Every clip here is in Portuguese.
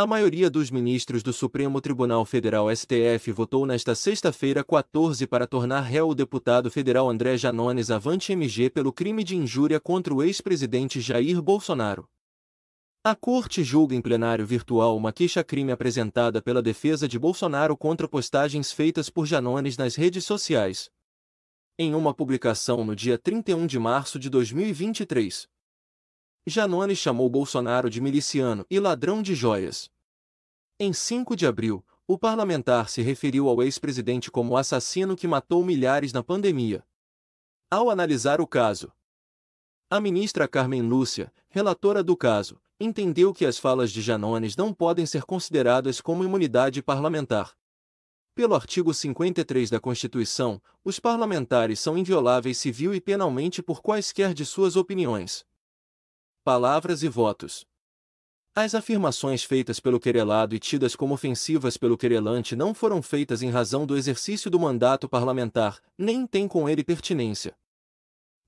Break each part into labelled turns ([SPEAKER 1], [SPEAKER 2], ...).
[SPEAKER 1] A maioria dos ministros do Supremo Tribunal Federal STF votou nesta sexta-feira 14 para tornar réu o deputado federal André Janones Avante MG pelo crime de injúria contra o ex-presidente Jair Bolsonaro. A corte julga em plenário virtual uma queixa-crime apresentada pela defesa de Bolsonaro contra postagens feitas por Janones nas redes sociais. Em uma publicação no dia 31 de março de 2023, Janone chamou Bolsonaro de miliciano e ladrão de joias. Em 5 de abril, o parlamentar se referiu ao ex-presidente como assassino que matou milhares na pandemia. Ao analisar o caso, a ministra Carmen Lúcia, relatora do caso, entendeu que as falas de Janones não podem ser consideradas como imunidade parlamentar. Pelo artigo 53 da Constituição, os parlamentares são invioláveis civil e penalmente por quaisquer de suas opiniões palavras e votos. As afirmações feitas pelo querelado e tidas como ofensivas pelo querelante não foram feitas em razão do exercício do mandato parlamentar, nem têm com ele pertinência.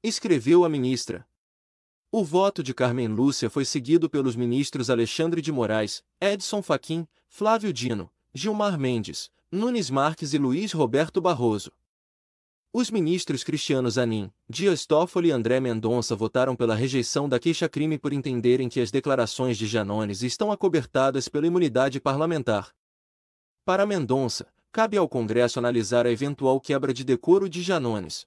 [SPEAKER 1] Escreveu a ministra. O voto de Carmen Lúcia foi seguido pelos ministros Alexandre de Moraes, Edson Fachin, Flávio Dino, Gilmar Mendes, Nunes Marques e Luiz Roberto Barroso. Os ministros Cristianos Anin, Dias Toffoli e André Mendonça votaram pela rejeição da queixa-crime por entenderem que as declarações de Janones estão acobertadas pela imunidade parlamentar. Para Mendonça, cabe ao Congresso analisar a eventual quebra de decoro de Janones.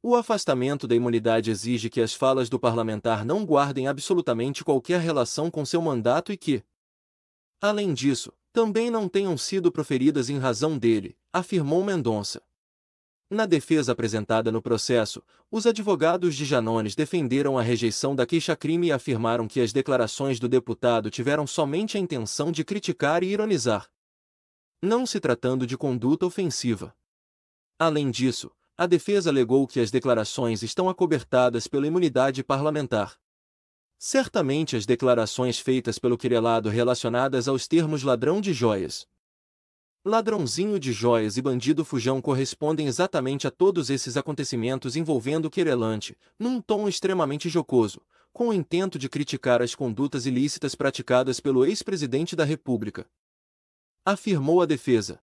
[SPEAKER 1] O afastamento da imunidade exige que as falas do parlamentar não guardem absolutamente qualquer relação com seu mandato e que, além disso, também não tenham sido proferidas em razão dele, afirmou Mendonça. Na defesa apresentada no processo, os advogados de Janones defenderam a rejeição da queixa-crime e afirmaram que as declarações do deputado tiveram somente a intenção de criticar e ironizar, não se tratando de conduta ofensiva. Além disso, a defesa alegou que as declarações estão acobertadas pela imunidade parlamentar. Certamente as declarações feitas pelo querelado relacionadas aos termos ladrão de joias, Ladrãozinho de joias e bandido fujão correspondem exatamente a todos esses acontecimentos envolvendo Querelante, num tom extremamente jocoso, com o intento de criticar as condutas ilícitas praticadas pelo ex-presidente da República. Afirmou a defesa.